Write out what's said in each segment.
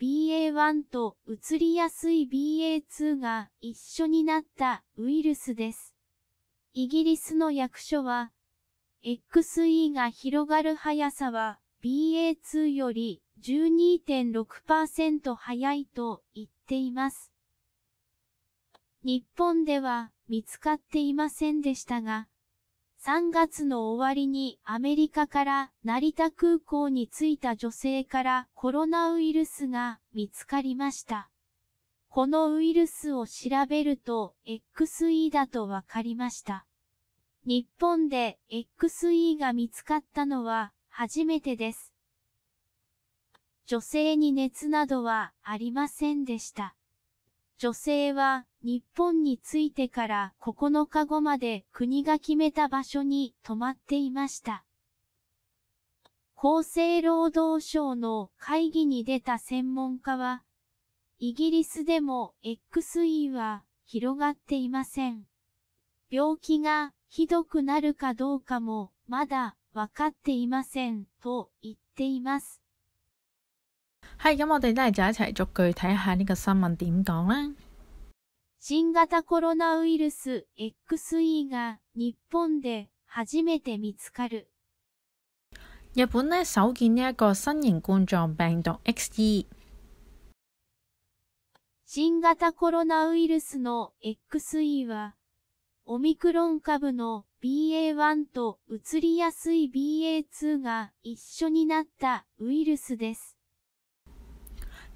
BA.1 と移りやすい BA.2 が一緒になったウイルスです。イギリスの役所は、XE が広がる速さは BA.2 より12.6%速いと言っています。日本では見つかっていませんでしたが、3月の終わりにアメリカから成田空港に着いた女性からコロナウイルスが見つかりました。このウイルスを調べると XE だとわかりました。日本で XE が見つかったのは初めてです。女性に熱などはありませんでした。女性は日本に着いてから9日後まで国が決めた場所に泊まっていました。厚生労働省の会議に出た専門家は、イギリスでも XE は広がっていません。病気がひどくなるかどうかもまだわかっていませんと言っています。い、咁我哋都係就一齊逐句睇下呢個新聞點啦。新型コロナウイルス XE が日本で初めて見つかる。日本首見呢一新型冠病毒 XE。新型コロナウイルスの XE は、オミクロン株の BA.1 と移りやすい BA.2 が一緒になったウイルスです。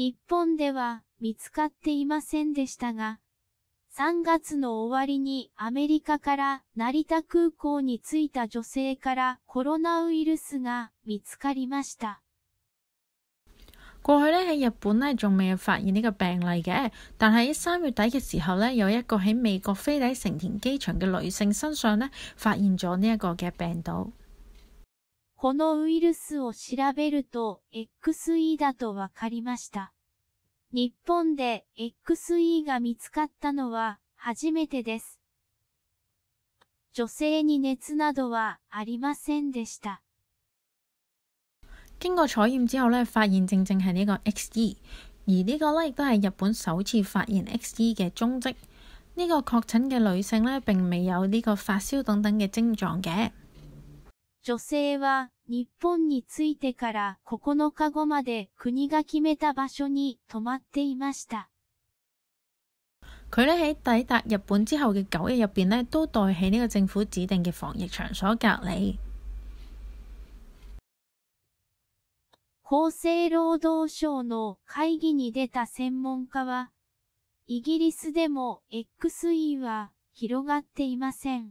日本では見つかっていませんでしたが、3月の終わりにアメリカから成田空港に着いた女性からコロナウイルスが見つかりました。過去咧喺日本咧仲未有發現呢個病例嘅，但係喺三月底嘅時候咧，有一個喺美國飛抵成田機場嘅女性身上咧發現咗呢一個嘅病毒。このウイルスを調べると XE だとわかりました。日本で XE が見つかったのは初めてです。女性に熱などはありませんでした。經過採驗之後咧，發現正正係呢個 XE，而呢個咧亦都係日本首次發現 XE 嘅蹤跡。呢、這個確診嘅女性咧並未有呢個發燒等等嘅症状嘅。女性は日本に着いてから9日後まで国が決めた場所に泊まっていました。佢咧喺抵日本之嘅九日入咧，都待喺呢政府指定嘅防疫所隔厚生労働省の会議に出た専門家は、イギリスでも XE は広がっていません。